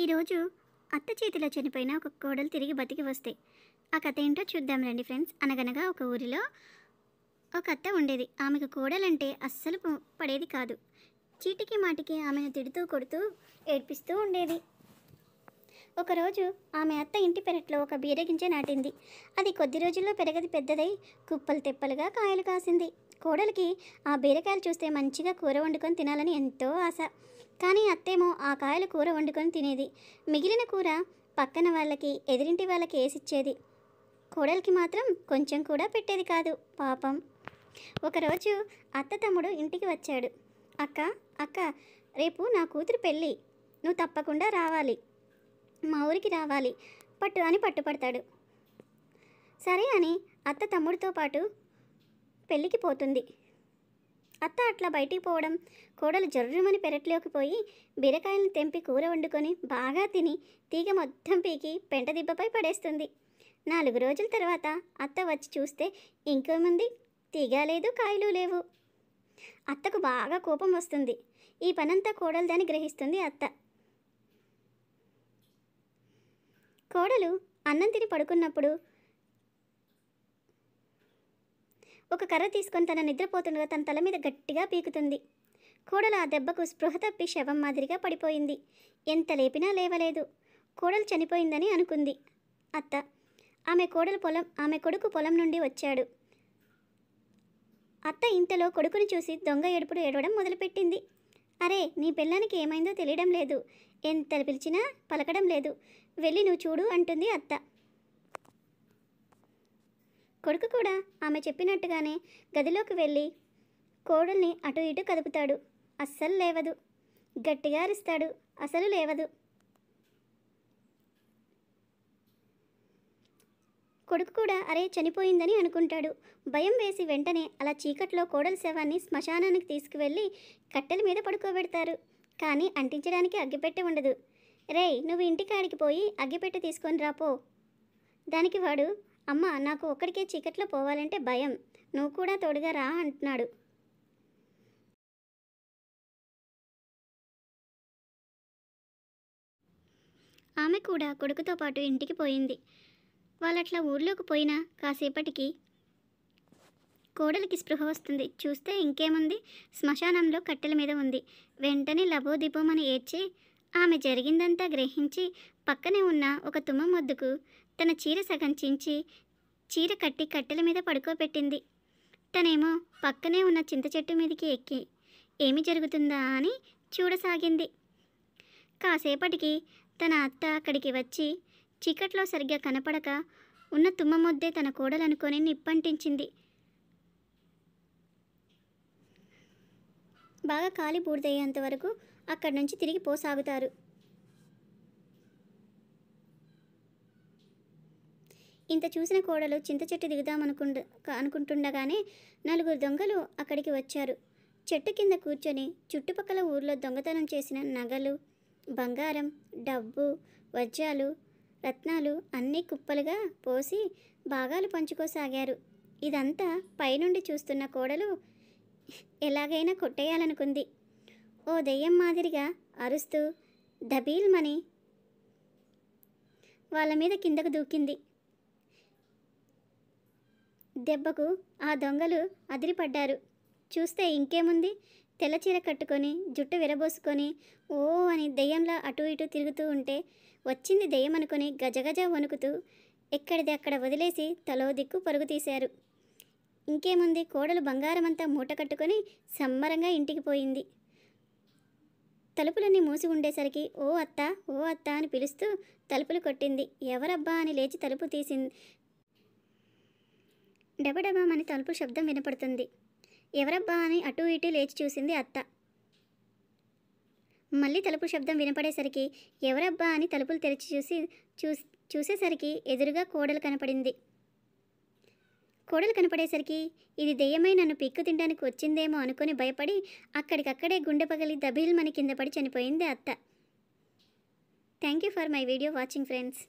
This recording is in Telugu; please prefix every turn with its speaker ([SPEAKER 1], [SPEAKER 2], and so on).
[SPEAKER 1] ఈరోజు అత్త చేతిలో చనిపోయిన ఒక కోడలు తిరిగి బతికి వస్తాయి ఆ కథ ఏంటో చూద్దాం రండి ఫ్రెండ్స్ అనగనగా ఒక ఊరిలో ఒక అత్త ఉండేది ఆమెకు కోడలంటే అస్సలు పడేది కాదు చీటికి మాటికి ఆమెను తిడుతూ కొడుతూ ఏడ్పిస్తూ ఉండేది ఒకరోజు ఆమె అత్త ఇంటి పెరట్లో ఒక బీరగించే నాటింది అది కొద్ది రోజుల్లో పెరగది పెద్దదై కుప్పలు తెప్పలుగా కాయలు కాసింది కోడలికి ఆ బీరకాయలు చూస్తే మంచిగా కూర వండుకొని తినాలని ఎంతో ఆశ కానీ అత్తేమో ఆ కాయలు కూర వండుకొని తినేది మిగిలిన కూర పక్కన వాళ్ళకి ఎదిరింటి వాళ్ళకి వేసిచ్చేది కోడలికి మాత్రం కొంచెం కూడా పెట్టేది కాదు పాపం ఒకరోజు అత్త తమ్ముడు ఇంటికి వచ్చాడు అక్క అక్క రేపు నా కూతురు పెళ్ళి నువ్వు తప్పకుండా రావాలి మా ఊరికి రావాలి పట్టు అని పట్టుపడతాడు సరే అని అత్త తమ్ముడితో పాటు పెళ్ళికి పోతుంది అత్త అట్లా బయటికి పోవడం కోడలు జర్రుమని పెరట్లోకి పోయి బీరకాయలను తెంపి కూర వండుకొని బాగా తిని తీగ మొత్తం పీకి పెంటదిబ్బపై పడేస్తుంది నాలుగు రోజుల తర్వాత అత్త వచ్చి చూస్తే ఇంకేముంది తీగ లేదు కాయలు లేవు అత్తకు బాగా కోపం వస్తుంది ఈ పనంతా దాన్ని గ్రహిస్తుంది అత్త కోడలు అన్నం తిని పడుకున్నప్పుడు ఒక కర్ర తీసుకొని తన నిద్రపోతుండగా తన తల మీద గట్టిగా పీకుతుంది కోడలు ఆ దెబ్బకు స్పృహ తప్పి శవం మాదిరిగా పడిపోయింది ఎంత లేపినా లేవలేదు కోడలు చనిపోయిందని అనుకుంది అత్త ఆమె కోడలు పొలం ఆమె కొడుకు పొలం నుండి వచ్చాడు అత్త ఇంతలో కొడుకుని చూసి దొంగ ఏడుపుడు ఏడవడం మొదలుపెట్టింది అరే నీ పిల్లానికి ఏమైందో తెలియడం లేదు ఎంత పిలిచినా పలకడం లేదు వెళ్ళి నువ్వు చూడు అంటుంది అత్త కొడుకు కూడా ఆమె చెప్పినట్టుగానే గదిలోకి వెళ్ళి కోడల్ని అటు ఇటు కదుపుతాడు అస్సలు లేవదు గట్టిగా అరుస్తాడు అసలు లేవదు కొడుకు కూడా అరే చనిపోయిందని అనుకుంటాడు భయం వేసి వెంటనే అలా చీకట్లో కోడల శవాన్ని శ్మశానానికి తీసుకువెళ్ళి కట్టెల మీద పడుకోబెడతారు కానీ అంటించడానికి అగ్గిపెట్టె ఉండదు రే నువ్వు ఇంటికాడికి పోయి అగ్గిపెట్టె తీసుకొని రాపో దానికి వాడు అమ్మ నాకు ఒక్కడికే చీకట్లో పోవాలంటే భయం నువ్వు కూడా తోడుగా రా అంటున్నాడు ఆమె కూడా కొడుకుతో పాటు ఇంటికి పోయింది వాళ్ళట్లా ఊర్లోకి పోయినా కాసేపటికి కోడలికి స్పృహ వస్తుంది చూస్తే ఇంకేముంది శ్మశానంలో కట్టెల మీద ఉంది వెంటనే లబోదిబోమని ఏడ్చి ఆమె జరిగిందంతా గ్రహించి పక్కనే ఉన్న ఒక తుమ్మ మొద్దుకు తన చీర సగం చించి చీర కట్టి కట్టెల మీద పడుకోబెట్టింది తనేమో పక్కనే ఉన్న చింత చెట్టు మీదకి ఎక్కి ఏమి జరుగుతుందా అని చూడసాగింది కాసేపటికి తన అత్త అక్కడికి వచ్చి చీకట్లో సరిగ్గా కనపడక ఉన్న తుమ్మ ముద్దే తన కోడలనుకొని నిప్పంటించింది బాగా కాలి బూడిదయ్యేంత వరకు అక్కడి నుంచి తిరిగి పోసాగుతారు ఇంత చూసిన కోడలు చింత చెట్టు దిగుదామనుకుంటు అనుకుంటుండగానే నలుగురు దొంగలు అక్కడికి వచ్చారు చెట్టు కింద కూర్చొని చుట్టుపక్కల ఊర్లో దొంగతనం చేసిన నగలు బంగారం డబ్బు వజ్రాలు రత్నాలు అన్నీ కుప్పలుగా పోసి భాగాలు పంచుకోసాగారు ఇదంతా పైనుండి చూస్తున్న కోడలు ఎలాగైనా కొట్టేయాలనుకుంది ఓ దెయ్యం మాదిరిగా అరుస్తూ దబీల్మని వాళ్ళ మీద కిందకు దూకింది దెబ్బకు ఆ దొంగలు అదిరిపడ్డారు చూస్తే ఇంకేముంది తెల్లచీర కట్టుకొని జుట్టు విరబోసుకొని ఓ అని దెయ్యంలా అటు ఇటు తిరుగుతూ ఉంటే వచ్చింది దెయ్యం అనుకుని గజగజ వణుకుతూ ఎక్కడిది అక్కడ వదిలేసి తలో దిక్కు పరుగు తీశారు ఇంకేముంది కోడలు బంగారమంతా మూట కట్టుకొని సంబరంగా ఇంటికి పోయింది తలుపులన్నీ మూసి ఉండేసరికి ఓ అత్త ఓ అత్త అని పిలుస్తూ తలుపులు కొట్టింది ఎవరబ్బా అని లేచి తలుపు తీసింది అని తలుపు శబ్దం వినపడుతుంది ఎవరబ్బా అని అటు ఇటు లేచి చూసింది అత్త మళ్ళీ తలుపు శబ్దం వినపడేసరికి ఎవరబ్బా అని తలుపులు తెరిచి చూసి చూ చూసేసరికి ఎదురుగా కోడలు కనపడింది కోడలు కనపడేసరికి ఇది దెయ్యమై నన్ను పిక్కు తినడానికి వచ్చిందేమో అనుకుని భయపడి అక్కడికక్కడే గుండె పగలి దబీల్మని కింద పడి చనిపోయింది అత్త thank you for my video watching friends